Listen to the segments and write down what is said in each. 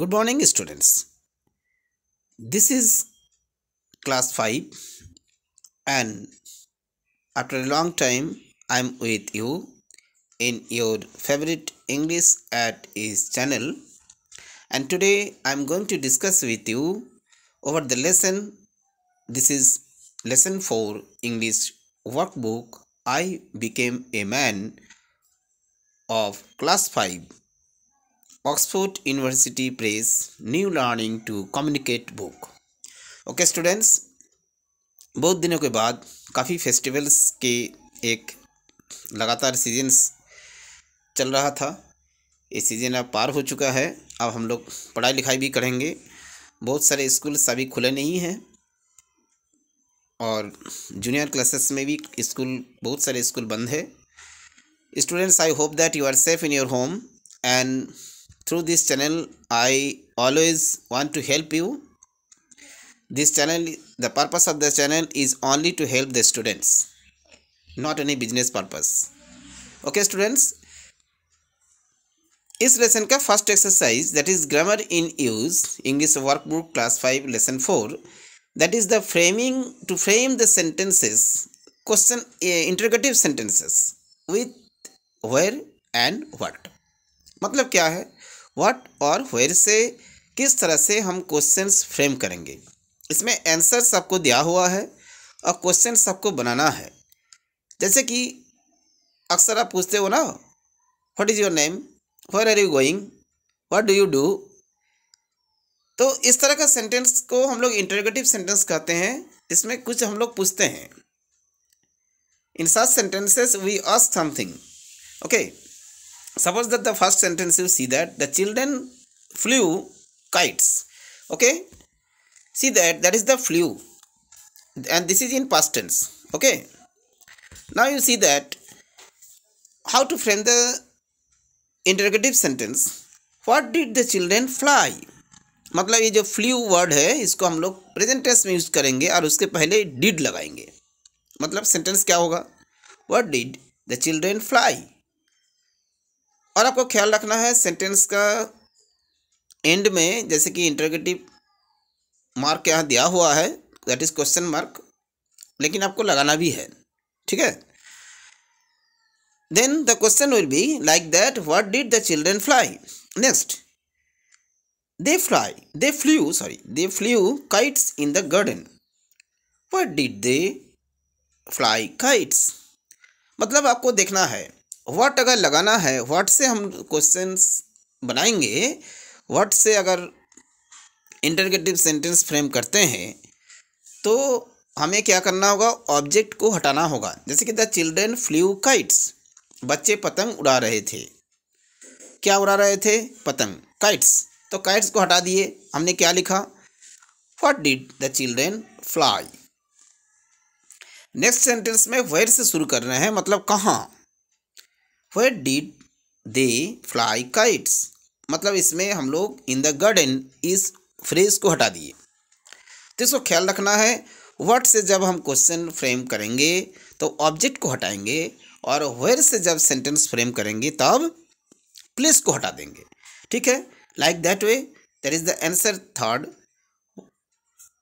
good morning students this is class 5 and after a long time i'm with you in your favorite english at is channel and today i'm going to discuss with you over the lesson this is lesson 4 english workbook i became a man of class 5 Oxford University Press New Learning to Communicate Book okay students बहुत दिनों के बाद काफ़ी festivals के एक लगातार seasons चल रहा था ये सीज़न अब पार हो चुका है अब हम लोग पढ़ाई लिखाई भी करेंगे बहुत सारे स्कूल्स अभी खुले नहीं हैं और जूनियर क्लासेस में भी स्कूल बहुत सारे स्कूल बंद है students I hope that you are safe in your home and through this channel i always want to help you this channel the purpose of the channel is only to help the students not any business purpose okay students इस lesson का first exercise that is grammar in use English workbook class five lesson four that is the framing to frame the sentences question interrogative sentences with where and what मतलब क्या है what और where से किस तरह से हम क्वेश्चंस फ्रेम करेंगे इसमें आंसर सबको दिया हुआ है और क्वेश्चन सबको बनाना है जैसे कि अक्सर आप पूछते हो ना what is your name where are you going what do you do तो इस तरह का सेंटेंस को हम लोग इंटरगेटिव सेंटेंस कहते हैं इसमें कुछ हम लोग पूछते हैं in such sentences we ask something okay suppose that the first sentence you see that the children flew kites okay see that that is the flew and this is in past tense okay now you see that how to frame the interrogative sentence what did the children fly मतलब ये जो flue word है इसको हम लोग present tense में use करेंगे और उसके पहले डिड लगाएंगे मतलब सेंटेंस क्या होगा what did the children fly और आपको ख्याल रखना है सेंटेंस का एंड में जैसे कि इंटरगेटिव मार्क यहाँ दिया हुआ है दैट इज़ क्वेश्चन मार्क लेकिन आपको लगाना भी है ठीक है then the question will be like that what did the children fly next they fly they flew sorry they flew kites in the garden what did they fly kites मतलब आपको देखना है व्हाट अगर लगाना है व्हाट से हम question बनाएंगे व्हाट से अगर इंटरगेटिव सेंटेंस फ्रेम करते हैं तो हमें क्या करना होगा ऑब्जेक्ट को हटाना होगा जैसे कि द चिल्ड्रेन फ्लू काइट्स बच्चे पतंग उड़ा रहे थे क्या उड़ा रहे थे पतंग काइट्स तो काइट्स को हटा दिए हमने क्या लिखा what did the children fly next sentence में वेर से शुरू कर रहे हैं मतलब कहाँ where did they fly kites मतलब इसमें हम लोग इन द गार्डन इस फ्रेज को हटा दिए तो इसको ख्याल रखना है वट से जब हम क्वेश्चन फ्रेम करेंगे तो ऑब्जेक्ट को हटाएंगे और वेयर से जब सेंटेंस फ्रेम करेंगे तब प्लेस को हटा देंगे ठीक है like that way that is the answer third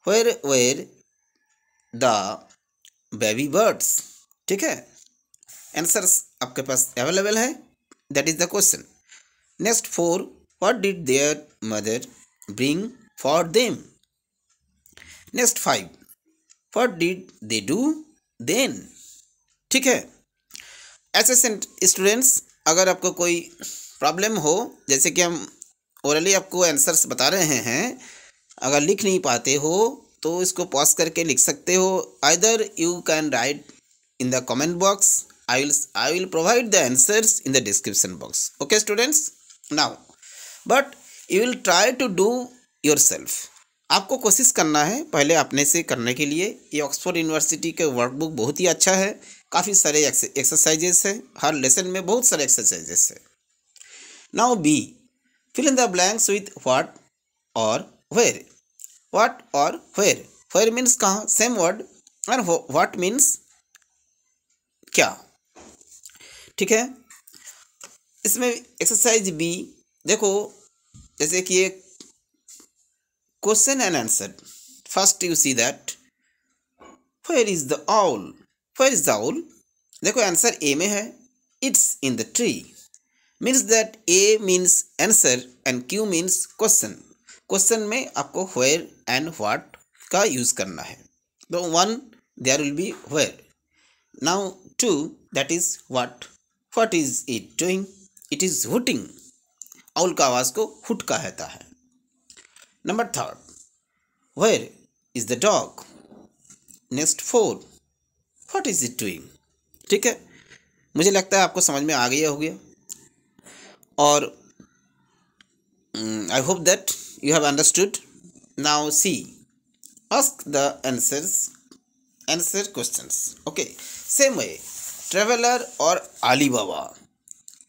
where where the baby birds ठीक है आंसर्स आपके पास अवेलेबल है that is the question next four what did their mother bring for them next five what did they do then ठीक है एसेसेंट students अगर आपको कोई प्रॉब्लम हो जैसे कि हम ओरली आपको आंसर्स बता रहे हैं अगर लिख नहीं पाते हो तो इसको पॉज करके लिख सकते हो either you can write in the comment box i will i will provide the answers in the description box okay students now but you will try to do yourself आपको कोशिश करना है पहले अपने से करने के लिए ये ऑक्सफोर्ड यूनिवर्सिटी के वर्कबुक बहुत ही अच्छा है काफ़ी सारे एक्सरसाइजेस हैं हर लेसन में बहुत सारे एक्सरसाइजेस हैं now B fill in the blanks with what और वेयर व्हाट और वेयर वेयर मीन्स कहाँ सेम वर्ड और व्हाट मीन्स क्या ठीक है इसमें एक्सरसाइज बी देखो जैसे कि एक question and answer first you see that where is the owl where is the owl देखो आंसर ए में है it's in the tree means that A means answer and Q means question question में आपको where and what का use करना है तो one there will be where now two that is what what is it doing it is hooting owl का आवाज़ को हुट कहता है number third where is the dog next four what is it doing ठीक है मुझे लगता है आपको समझ में आ गया हो गया और I hope that you have understood now see ask the answers answer questions okay same way traveller और अली बाबा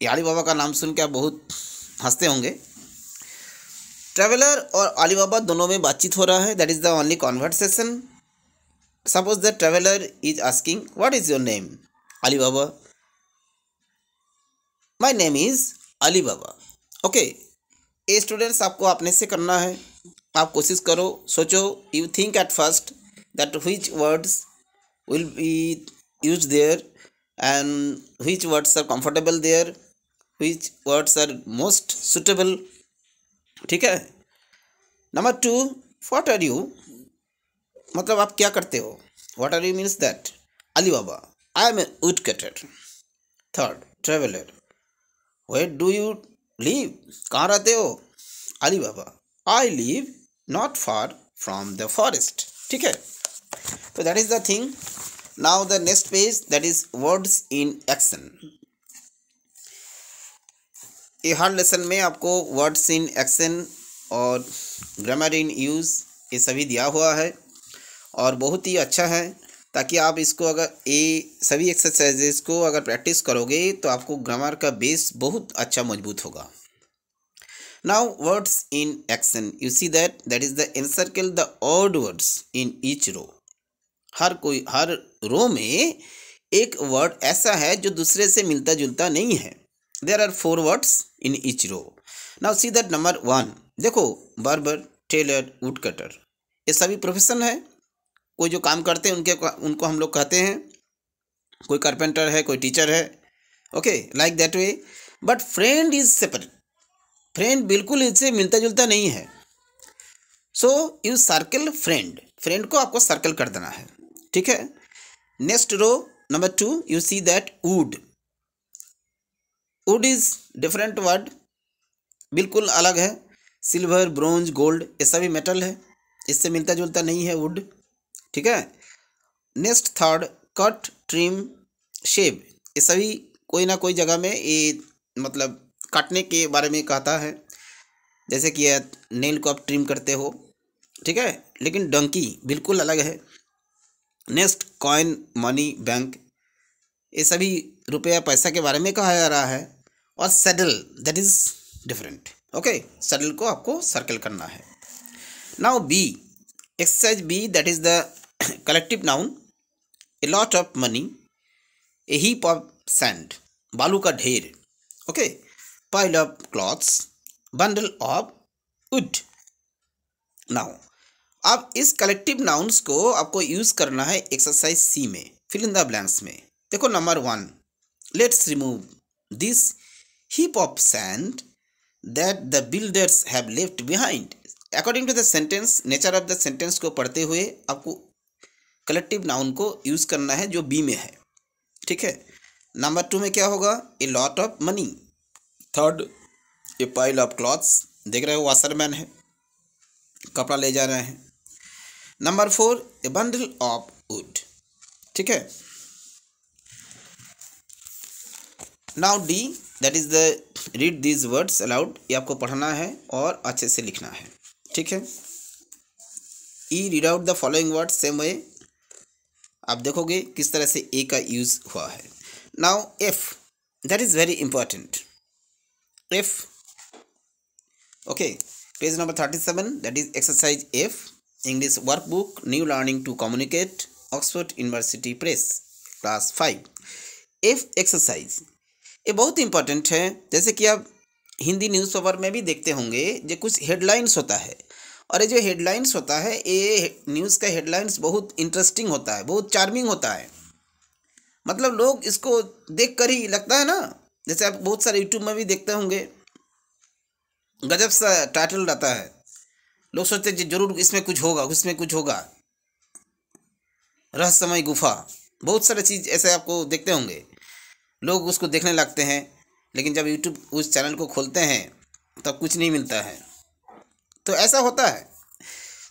ये अली बाबा का नाम सुन के आप बहुत हंसते होंगे ट्रेवलर और अली बाबा दोनों में बातचीत हो रहा है that is the only conversation suppose the traveller is asking what is your name Ali Baba my name is Ali Baba okay ये स्टूडेंट्स आपको अपने से करना है आप कोशिश करो सोचो you think at first that which words will be use there and which words are comfortable there which words are most suitable ठीक है number two what are you मतलब आप क्या करते हो what are you means that Alibaba I am a woodcutter third traveler where do you live कहाँ रहते हो Alibaba I live not far from the forest ठीक है so that is the thing now the next page that is words in action ये हर lesson में आपको words in action और grammar in use ये सभी दिया हुआ है और बहुत ही अच्छा है ताकि आप इसको अगर ये सभी एक्सरसाइजेस को अगर प्रैक्टिस करोगे तो आपको ग्रामर का बेस बहुत अच्छा मजबूत होगा now words in action you see that that is the encircle the odd words in each row हर कोई हर रो में एक वर्ड ऐसा है जो दूसरे से मिलता जुलता नहीं है there are four words in each row now see that number one देखो बार्बर टेलर वुड कटर ये सभी प्रोफेशन है कोई जो काम करते हैं उनके उनको हम लोग कहते हैं कोई कारपेंटर है कोई टीचर है okay like that way but friend is separate friend बिल्कुल इससे मिलता जुलता नहीं है so you circle friend friend को आपको सर्कल कर देना है ठीक है next row number 2 you see that wood wood is different word बिल्कुल अलग है सिल्वर ब्रोंज गोल्ड ये सभी मेटल है इससे मिलता जुलता नहीं है वुड ठीक है next third cut trim shave ये सभी कोई ना कोई जगह में ये मतलब काटने के बारे में कहता है जैसे कि नेल को आप ट्रिम करते हो ठीक है लेकिन डंकी बिल्कुल अलग है नेक्स्ट कॉइन मनी बैंक ये सभी रुपया पैसा के बारे में कहा जा रहा है और saddle that is different okay saddle को आपको सर्कल करना है now B exercise B that is the collective noun a lot of money a heap of sand बालू का ढेर okay pile of clothes bundle of wood now अब इस collective nouns को आपको यूज़ करना है एक्सरसाइज सी में फिल इन द ब्लैंक्स में देखो number one let's remove this heap of sand that the builders have left behind according to the sentence nature of the sentence को पढ़ते हुए आपको कलेक्टिव नाउन को यूज़ करना है जो बी में है ठीक है नंबर टू में क्या होगा a lot of money third a pile of clothes देख रहे हो वाशरमैन है कपड़ा ले जा रहे हैं number four a bundle of wood ठीक है now D that is the read these words aloud ये आपको पढ़ना है और अच्छे से लिखना है ठीक है E read out the following word same way आप देखोगे किस तरह से ए का यूज़ हुआ है now F that is very important F okay page number thirty seven that is exercise F English workbook New Learning to Communicate Oxford University Press class five F exercise ये बहुत इंपॉर्टेंट है जैसे कि आप Hindi newspaper में भी देखते होंगे जो कुछ हेडलाइंस होता है और ये जो हेडलाइंस होता है ये न्यूज़ का हेडलाइंस बहुत इंटरेस्टिंग होता है बहुत चार्मिंग होता है मतलब लोग इसको देख कर ही लगता है ना जैसे आप बहुत सारे यूट्यूब में भी देखते होंगे गजब सा टाइटल रहता है लोग सोचते जरूर इसमें कुछ होगा उसमें कुछ होगा रहस्यमय गुफा बहुत सारे चीज़ ऐसे आपको देखते होंगे लोग उसको देखने लगते हैं लेकिन जब यूट्यूब उस चैनल को खोलते हैं तब कुछ नहीं मिलता है तो ऐसा होता है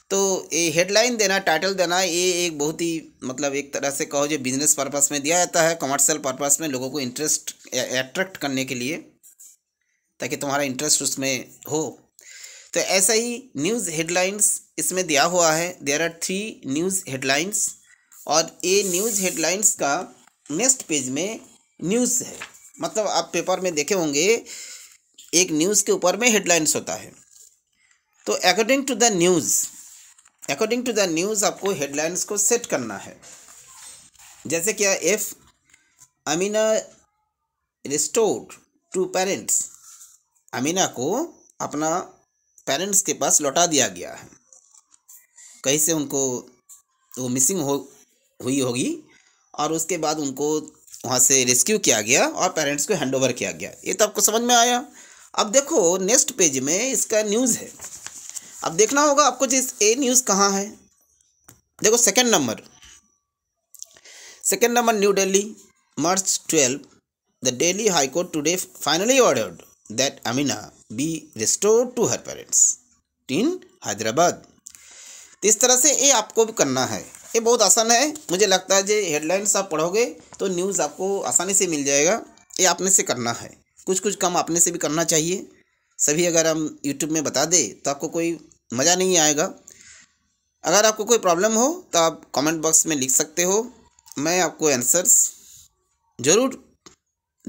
तो ये हेडलाइन देना टाइटल देना ये एक बहुत ही मतलब एक तरह से कहो जो बिजनेस पर्पस में दिया जाता है कमर्शियल पर्पस में लोगों को इंटरेस्ट अट्रैक्ट करने के लिए ताकि तुम्हारा इंटरेस्ट उसमें हो तो ऐसा ही न्यूज़ हेडलाइंस इसमें दिया हुआ है there are three news headlines और ये न्यूज़ हेडलाइंस का नेक्स्ट पेज में न्यूज़ है मतलब आप पेपर में देखे होंगे एक न्यूज़ के ऊपर में हेडलाइंस होता है तो according to the news according to the news आपको हेडलाइंस को सेट करना है जैसे क्या F Amina restored to parents Amina को अपना पेरेंट्स के पास लौटा दिया गया है कहीं से उनको वो मिसिंग हो हुई होगी और उसके बाद उनको वहाँ से रेस्क्यू किया गया और पेरेंट्स को हैंड ओवर किया गया ये तो आपको समझ में आया अब देखो नेक्स्ट पेज में इसका न्यूज़ है अब देखना होगा आपको जिस ए न्यूज़ कहाँ है देखो second number second number New Delhi March twelve the Delhi high court today today finally ordered that Amina be restore to her parents in Hyderabad तो इस तरह से ये आपको भी करना है ये बहुत आसान है मुझे लगता है जो हेडलाइंस आप पढ़ोगे तो न्यूज़ आपको आसानी से मिल जाएगा ये आपने से करना है कुछ कुछ काम आपने से भी करना चाहिए सभी अगर हम यूट्यूब में बता दें तो आपको कोई मज़ा नहीं आएगा अगर आपको कोई प्रॉब्लम हो तो आप कमेंट बॉक्स में लिख सकते हो मैं आपको आंसर्स ज़रूर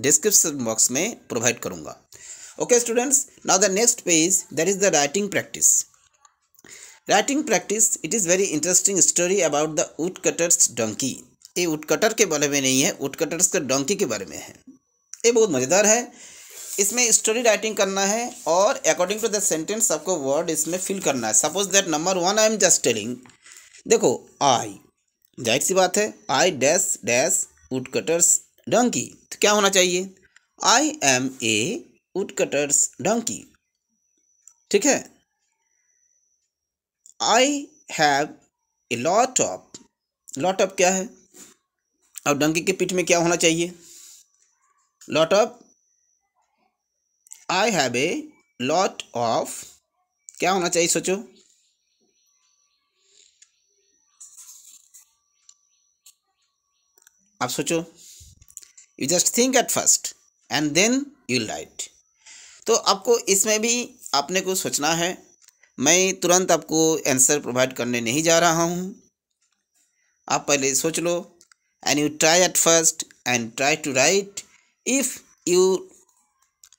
डिस्क्रिप्शन बॉक्स में प्रोवाइड करूँगा okay students now the next page that is the writing practice writing practice it is very interesting story about the woodcutter's donkey ये वुड कटर के बारे में नहीं है वुड कटर्स के डोंकी के बारे में है ये बहुत मज़ेदार है इसमें स्टोरी राइटिंग करना है और अकॉर्डिंग टू द सेंटेंस आपको वर्ड इसमें फिल करना है suppose that number one I am just telling देखो आई जाहिर सी बात है I dash dash woodcutter's donkey तो क्या होना चाहिए I M A woodcutter's donkey ठीक है I have a lot of lot of क्या है अब डंकी के पीठ में क्या होना चाहिए lot of I have a lot of क्या होना चाहिए सोचो आप सोचो you just think at first and then you write तो आपको इसमें भी आपने को सोचना है मैं तुरंत आपको आंसर प्रोवाइड करने नहीं जा रहा हूँ आप पहले सोच लो and you try at first and try to write if you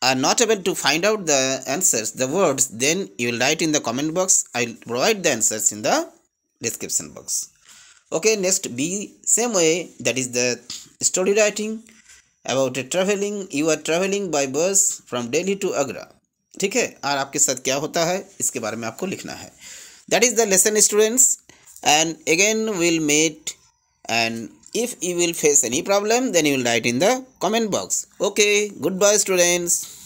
are not able to find out the answers the words then you will write in the comment box I provide the answers in the description box okay next B same way that is the story writing about a travelling you are travelling by bus from Delhi to Agra ठीक है और आपके साथ क्या होता है इसके बारे में आपको लिखना है that is the lesson students and again will meet and if you will face any problem then you will write in the comment box okay goodbye students